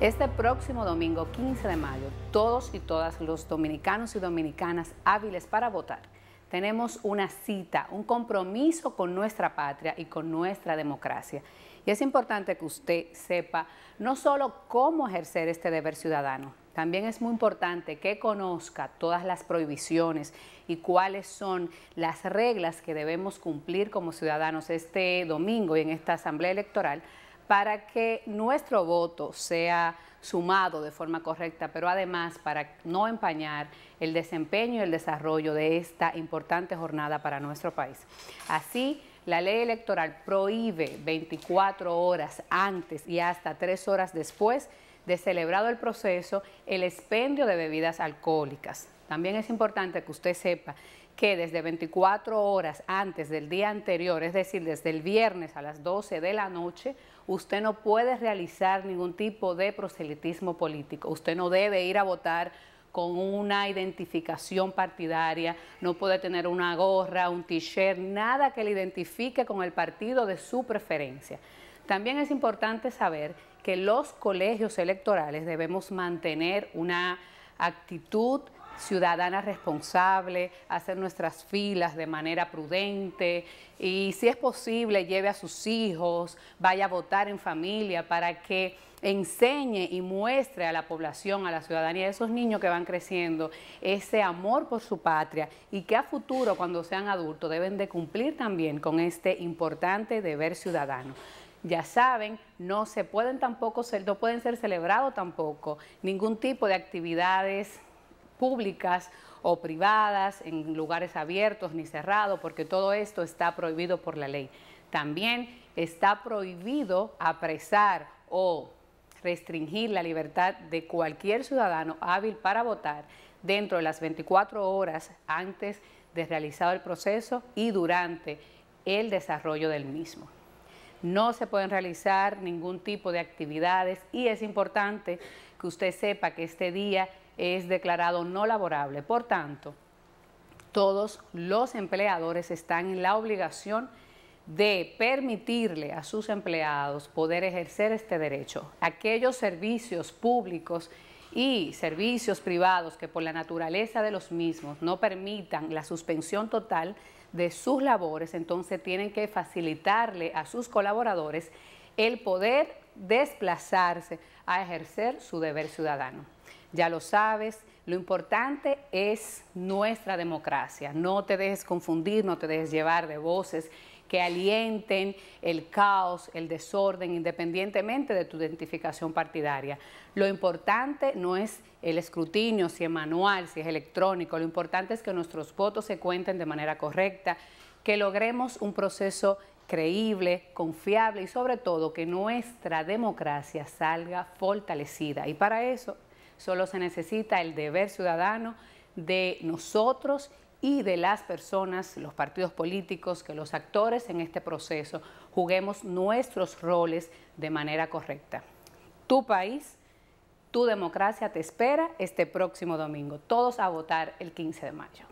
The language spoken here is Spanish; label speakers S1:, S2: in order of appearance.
S1: Este próximo domingo 15 de mayo, todos y todas los dominicanos y dominicanas hábiles para votar, tenemos una cita, un compromiso con nuestra patria y con nuestra democracia. Y es importante que usted sepa no solo cómo ejercer este deber ciudadano, también es muy importante que conozca todas las prohibiciones y cuáles son las reglas que debemos cumplir como ciudadanos este domingo y en esta asamblea electoral para que nuestro voto sea sumado de forma correcta, pero además para no empañar el desempeño y el desarrollo de esta importante jornada para nuestro país. Así, la ley electoral prohíbe 24 horas antes y hasta 3 horas después de celebrado el proceso el expendio de bebidas alcohólicas. También es importante que usted sepa que desde 24 horas antes del día anterior, es decir, desde el viernes a las 12 de la noche, usted no puede realizar ningún tipo de proselitismo político. Usted no debe ir a votar con una identificación partidaria, no puede tener una gorra, un t-shirt, nada que le identifique con el partido de su preferencia. También es importante saber que los colegios electorales debemos mantener una actitud ciudadana responsable, hacer nuestras filas de manera prudente y si es posible lleve a sus hijos, vaya a votar en familia para que enseñe y muestre a la población, a la ciudadanía, a esos niños que van creciendo, ese amor por su patria y que a futuro, cuando sean adultos, deben de cumplir también con este importante deber ciudadano ya saben, no se pueden tampoco ser, no pueden ser celebrados tampoco ningún tipo de actividades públicas o privadas, en lugares abiertos ni cerrados, porque todo esto está prohibido por la ley. También está prohibido apresar o restringir la libertad de cualquier ciudadano hábil para votar dentro de las 24 horas antes de realizar el proceso y durante el desarrollo del mismo. No se pueden realizar ningún tipo de actividades y es importante que usted sepa que este día es declarado no laborable. Por tanto, todos los empleadores están en la obligación de permitirle a sus empleados poder ejercer este derecho. Aquellos servicios públicos y servicios privados que por la naturaleza de los mismos no permitan la suspensión total de sus labores, entonces tienen que facilitarle a sus colaboradores el poder desplazarse a ejercer su deber ciudadano ya lo sabes. Lo importante es nuestra democracia. No te dejes confundir, no te dejes llevar de voces que alienten el caos, el desorden, independientemente de tu identificación partidaria. Lo importante no es el escrutinio, si es manual, si es electrónico, lo importante es que nuestros votos se cuenten de manera correcta, que logremos un proceso creíble, confiable y sobre todo que nuestra democracia salga fortalecida. Y para eso Solo se necesita el deber ciudadano de nosotros y de las personas, los partidos políticos, que los actores en este proceso juguemos nuestros roles de manera correcta. Tu país, tu democracia te espera este próximo domingo. Todos a votar el 15 de mayo.